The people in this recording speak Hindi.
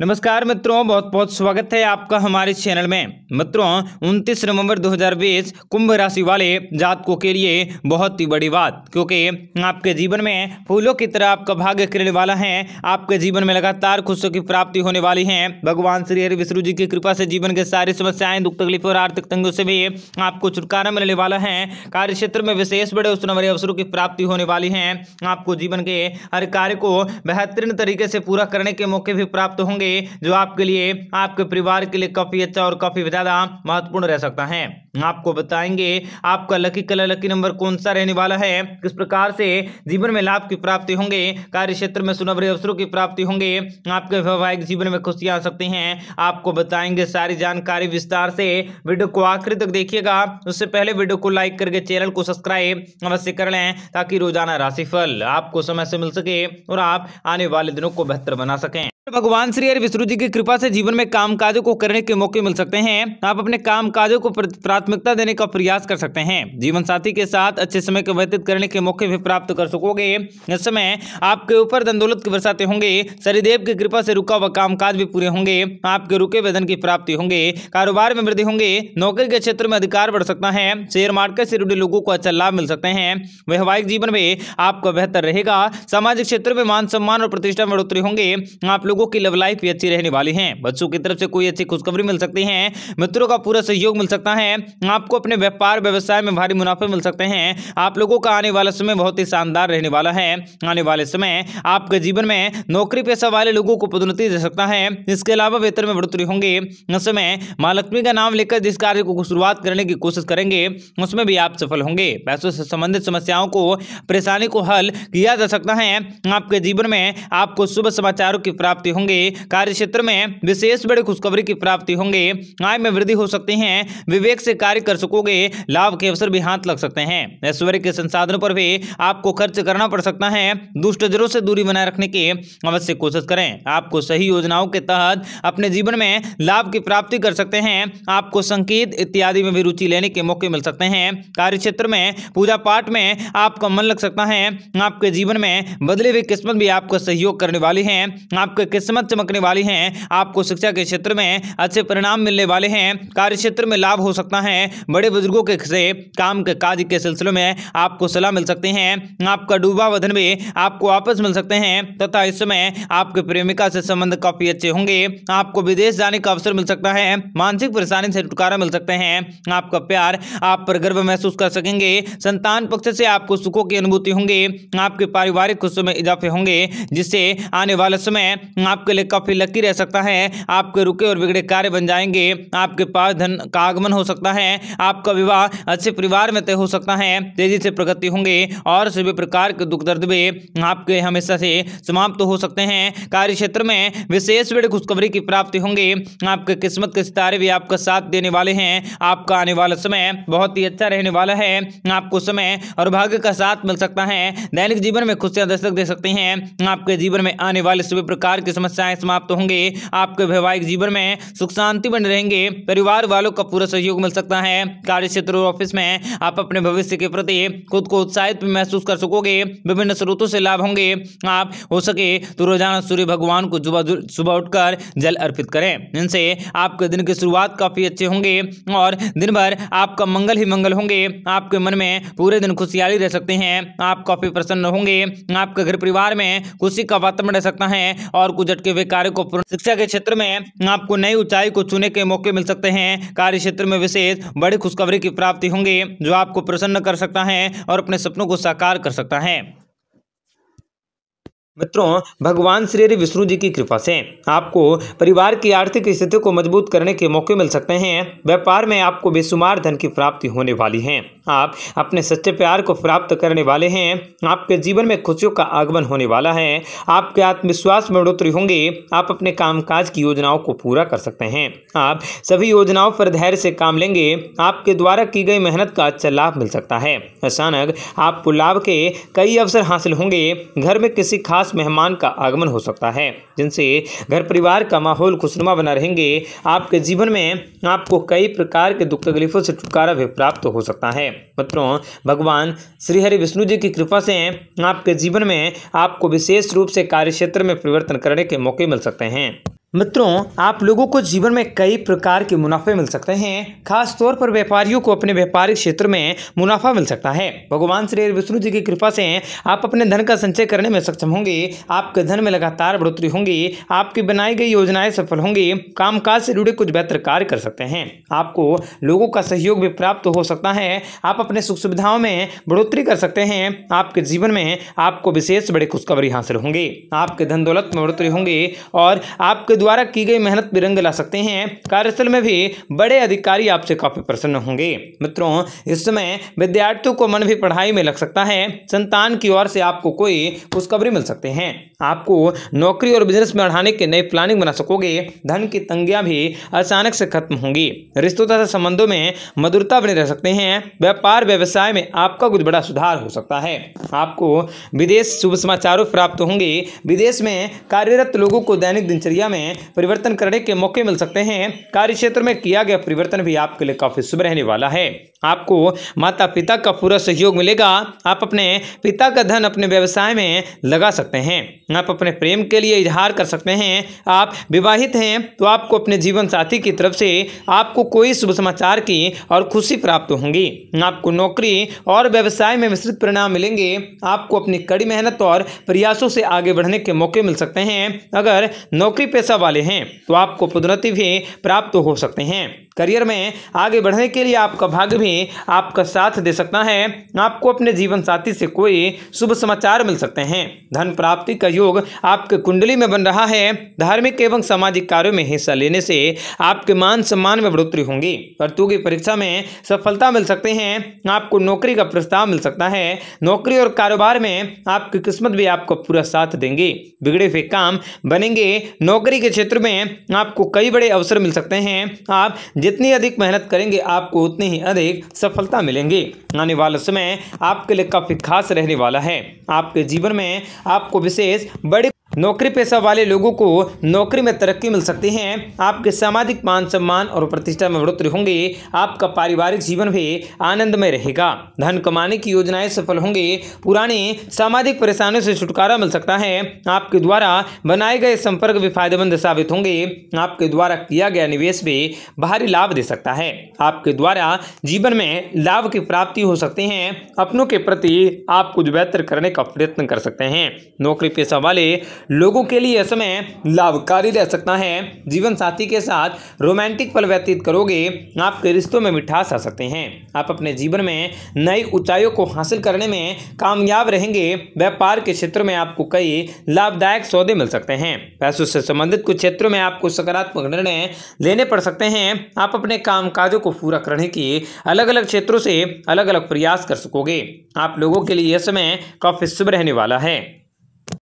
नमस्कार मित्रों बहुत बहुत स्वागत है आपका हमारे चैनल में मित्रों 29 नवंबर 2020 कुंभ राशि वाले जातकों के लिए बहुत ही बड़ी बात क्योंकि आपके जीवन में फूलों की तरह आपका भाग्य खिलने वाला है आपके जीवन में लगातार खुशियों की प्राप्ति होने वाली है भगवान श्री हरि विष्णु जी की कृपा से जीवन के सारी समस्याएं दुख तकलीफ और आर्थिक तंगों से भी आपको छुटकारा मिलने वाला है कार्य क्षेत्र में विशेष बड़े उच्च नंबर अवसरों की प्राप्ति होने वाली है आपको जीवन के हर कार्य को बेहतरीन तरीके से पूरा करने के मौके भी प्राप्त होंगे निर्णय जो आपके लिए आपके परिवार के लिए काफ़ी अच्छा और काफ़ी ज़्यादा महत्वपूर्ण रह सकता है आपको बताएंगे आपका लकी कलर लकी नंबर कौन सा रहने वाला है किस प्रकार से जीवन में लाभ की प्राप्ति होंगे कार्य क्षेत्र में सुनहरे अवसरों की प्राप्ति होंगे आपके वैवाहिक जीवन में खुशियां आ सकती हैं आपको बताएंगे सारी जानकारी विस्तार से वीडियो को आखिर तक देखिएगा उससे पहले वीडियो को लाइक करके चैनल को सब्सक्राइब अवश्य कर लें ताकि रोजाना राशिफल आपको समय से मिल सके और आप आने वाले दिनों को बेहतर बना सकें भगवान श्री हरि विष्णु जी की कृपा से जीवन में काम काजों को करने के मौके मिल सकते हैं आप अपने काम काजों को प्राथमिकता देने का प्रयास कर सकते हैं जीवन साथी के साथ अच्छे समय को व्यतीत करने के मौके भी प्राप्त कर सकोगे इस समय आपके ऊपर दंडोलत की बरसाते होंगे शरीदेव की कृपा से रुका हुआ काम काज भी पूरे होंगे आपके रुके वेदन की प्राप्ति होंगे कारोबार में वृद्धि होंगे नौकरी के क्षेत्र में अधिकार बढ़ सकता है शेयर मार्केट से जुड़े लोगों को अच्छा लाभ मिल सकते हैं वैवाहिक जीवन में आपका बेहतर रहेगा सामाजिक क्षेत्र में मान सम्मान और प्रतिष्ठा में बढ़ोतरी होंगे आप लोगों की लव लाइफ भी अच्छी रहने वाली है बच्चों की तरफ से कोई अच्छी खुशखबरी मिल सकती है मित्रों का पूरा सहयोग मिल सकता है आपको अपने व्यापार व्यवसाय में भारी मुनाफे मिल सकते हैं आप लोगों का आने वाला समय बहुत ही शानदार रहने वाला है आने वाले समय आपके जीवन में नौकरी पेशा वाले लोगों को पदोन्नति दे सकता है इसके अलावा वेतन में बढ़ोतरी होंगे इस समय माँ लक्ष्मी का नाम लेकर जिस कार्य को शुरुआत करने की कोशिश करेंगे उसमें भी आप सफल होंगे पैसों से संबंधित समस्याओं को परेशानी को हल किया जा सकता है आपके जीवन में आपको शुभ समाचारों की प्राप्ति प्राप्ति होंगे कार्य क्षेत्र में विशेष बड़ी खुशखबरी की प्राप्ति होंगे आय में वृद्धि हो सकती है विवेक से कार्य कर सकोगे लाभ के अवसर भी हाथ लग सकते हैं ऐश्वर्य के संसाधनों पर भी आपको खर्च करना पड़ सकता है दुष्ट जरों से दूरी बनाए रखने की अवश्य कोशिश करें आपको सही योजनाओं के तहत अपने जीवन में लाभ की प्राप्ति कर सकते हैं आपको संकेत इत्यादि में भी रुचि लेने के मौके मिल सकते हैं कार्य क्षेत्र में पूजा पाठ में आपका मन लग सकता है आपके जीवन में बदली हुई किस्मत भी आपका सहयोग करने वाली है आपके किस्मत चमकने वाली है आपको शिक्षा के क्षेत्र में अच्छे परिणाम मिलने वाले हैं कार्य क्षेत्र में लाभ हो सकता है बड़े बुजुर्गो के से काम के काज के सिलसिले में आपको सलाह मिल सकते हैं आपका डूबा वधन भी आपको वापस मिल सकते हैं तथा इस समय आपके प्रेमिका से संबंध काफी अच्छे होंगे आपको विदेश जाने का अवसर मिल सकता है मानसिक परेशानी से छुटकारा मिल सकते हैं आपका प्यार आप पर गर्व महसूस कर सकेंगे संतान पक्ष से आपको सुखों की अनुभूति होंगे आपके पारिवारिक खुशों में इजाफे होंगे जिससे आने वाले समय आपके लिए काफ़ी लकी रह सकता है आपके रुके और बिगड़े कार्य बन जाएंगे आपके पास धन का आगमन हो सकता है आपका विवाह अच्छे परिवार में तय हो सकता है तेजी से प्रगति होंगे और सभी प्रकार के दुख दर्द भी आपके हमेशा से समाप्त तो हो सकते हैं कार्य क्षेत्र में विशेष बड़े खुशखबरी की प्राप्ति होंगे आपके किस्मत के सितारे भी आपका साथ देने वाले हैं आपका आने वाला समय बहुत ही अच्छा रहने वाला है आपको समय और भाग्य का साथ मिल सकता है दैनिक जीवन में खुशियां दस्तक दे सकती हैं आपके जीवन में आने वाले सभी प्रकार के समस्याएं समाप्त होंगे आपके वैवाहिक जीवन में सुख शांति बने रहेंगे परिवार वालों का पूरा सहयोग मिल सकता है कार्य क्षेत्र और ऑफिस में आप अपने भविष्य के प्रति खुद को उत्साहित महसूस कर सकोगे विभिन्न स्रोतों से लाभ होंगे आप हो सके तो रोजाना सूर्य भगवान को सुबह उठकर जल अर्पित करें इनसे आपके दिन की शुरुआत काफ़ी अच्छे होंगे और दिन भर आपका मंगल ही मंगल होंगे आपके मन में पूरे दिन खुशियाली रह सकते हैं आप काफ़ी प्रसन्न होंगे आपके घर परिवार में खुशी का वातावरण रह सकता है और कुछ गुजर के हुए कार्य को शिक्षा के क्षेत्र में आपको नई ऊंचाई को चुने के मौके मिल सकते हैं कार्य क्षेत्र में विशेष बड़ी खुशखबरी की प्राप्ति होंगी जो आपको प्रसन्न कर सकता है और अपने सपनों को साकार कर सकता है मित्रों भगवान श्री विष्णु जी की कृपा से आपको परिवार की आर्थिक स्थिति को मजबूत करने के मौके मिल सकते हैं व्यापार में आपको बेशुमार धन की प्राप्ति होने वाली है आप अपने सच्चे प्यार को प्राप्त करने वाले हैं आपके जीवन में खुशियों का आगमन होने वाला है आपके आत्मविश्वास में बढ़ोतरी होंगे आप अपने कामकाज की योजनाओं को पूरा कर सकते हैं आप सभी योजनाओं पर धैर्य से काम लेंगे आपके द्वारा की गई मेहनत का अच्छा लाभ मिल सकता है अचानक आपको लाभ के कई अवसर हासिल होंगे घर में किसी खास खास मेहमान का आगमन हो सकता है जिनसे घर परिवार का माहौल खुशनुमा बना रहेंगे आपके जीवन में आपको कई प्रकार के दुख तकलीफों से छुटकारा भी प्राप्त हो सकता है मित्रों भगवान श्री हरि विष्णु जी की कृपा से आपके जीवन में आपको विशेष रूप से कार्य क्षेत्र में परिवर्तन करने के मौके मिल सकते हैं मित्रों आप लोगों को जीवन में कई प्रकार के मुनाफे मिल सकते हैं खास तौर पर व्यापारियों को अपने व्यापारिक क्षेत्र में मुनाफा मिल सकता है भगवान श्री विष्णु जी की कृपा से आप अपने धन का संचय करने में सक्षम होंगे आपके धन में लगातार बढ़ोतरी होंगी आपकी बनाई गई योजनाएं सफल होंगी कामकाज से जुड़े कुछ बेहतर कार्य कर सकते हैं आपको लोगों का सहयोग भी प्राप्त हो सकता है आप अपने सुख सुविधाओं में बढ़ोतरी कर सकते हैं आपके जीवन में आपको विशेष बड़ी खुशखबरी हासिल होंगी आपके धन दौलत में बढ़ोतरी होंगी और आपके द्वारा की गई मेहनत भी रंग ला सकते हैं कार्यस्थल में भी बड़े अधिकारी आपसे काफ़ी प्रसन्न होंगे मित्रों इस समय विद्यार्थियों को मन भी पढ़ाई में लग सकता है संतान की ओर से आपको कोई खुशखबरी मिल सकते हैं आपको नौकरी और बिजनेस में बढ़ाने के नए प्लानिंग बना सकोगे धन की तंगियां भी अचानक से खत्म होंगी रिश्तों तथा संबंधों में मधुरता बने रह सकते हैं व्यापार व्यवसाय में आपका कुछ बड़ा सुधार हो सकता है आपको विदेश शुभ समाचारों प्राप्त होंगे विदेश में कार्यरत लोगों को दैनिक दिनचर्या में परिवर्तन करने के मौके मिल सकते हैं कार्य क्षेत्र में किया गया परिवर्तन भी आपके लिए काफ़ी शुभ रहने वाला है आपको माता पिता का पूरा सहयोग मिलेगा आप अपने पिता का धन अपने व्यवसाय में लगा सकते हैं आप अपने प्रेम के लिए इजहार कर सकते हैं आप विवाहित हैं तो आपको अपने जीवन साथी की तरफ से आपको कोई शुभ समाचार की और खुशी प्राप्त होंगी आपको नौकरी और व्यवसाय में मिश्रित परिणाम मिलेंगे आपको अपनी कड़ी मेहनत और प्रयासों से आगे बढ़ने के मौके मिल सकते हैं अगर नौकरी पेशा वाले हैं तो आपको पदोन्नति भी प्राप्त हो सकते हैं करियर में आगे बढ़ने के लिए आपका भाग्य भी आपका साथ दे सकता है आपको अपने जीवन साथी से कोई शुभ समाचार मिल सकते हैं धन प्राप्ति का योग आपके कुंडली में बन रहा है धार्मिक एवं सामाजिक कार्यों में हिस्सा लेने से आपके मान सम्मान में बढ़ोतरी होंगी परंतु की परीक्षा में सफलता मिल सकते हैं आपको नौकरी का प्रस्ताव मिल सकता है नौकरी और कारोबार में आपकी किस्मत भी आपको पूरा साथ देंगे बिगड़े हुए काम बनेंगे नौकरी के क्षेत्र में आपको कई बड़े अवसर मिल सकते हैं आप जितनी अधिक मेहनत करेंगे आपको उतनी ही अधिक सफलता मिलेंगी आने वाला समय आपके लिए काफ़ी खास रहने वाला है आपके जीवन में आपको विशेष बड़ी नौकरी पेशा वाले लोगों को नौकरी में तरक्की मिल सकती है आपके सामाजिक मान सम्मान और प्रतिष्ठा में बढ़ोतरी होंगे आपका पारिवारिक जीवन भी आनंदमय रहेगा धन कमाने की योजनाएं सफल होंगे पुरानी सामाजिक परेशानियों से छुटकारा मिल सकता है आपके द्वारा बनाए गए संपर्क भी फायदेमंद साबित होंगे आपके द्वारा किया गया निवेश भी भारी लाभ दे सकता है आपके द्वारा जीवन में लाभ की प्राप्ति हो सकती है अपनों के प्रति आप कुछ बेहतर करने का प्रयत्न कर सकते हैं नौकरी पेशा वाले लोगों के लिए यह समय लाभकारी रह सकता है जीवन साथी के साथ रोमांटिक पल व्यतीत करोगे आपके रिश्तों में मिठास आ सकते हैं आप अपने जीवन में नई ऊंचाइयों को हासिल करने में कामयाब रहेंगे व्यापार के क्षेत्र में आपको कई लाभदायक सौदे मिल सकते हैं पैसों से संबंधित कुछ क्षेत्रों में आपको सकारात्मक निर्णय लेने पड़ सकते हैं आप अपने काजों को पूरा करने के अलग अलग क्षेत्रों से अलग अलग प्रयास कर सकोगे आप लोगों के लिए यह समय काफ़ी शुभ रहने वाला है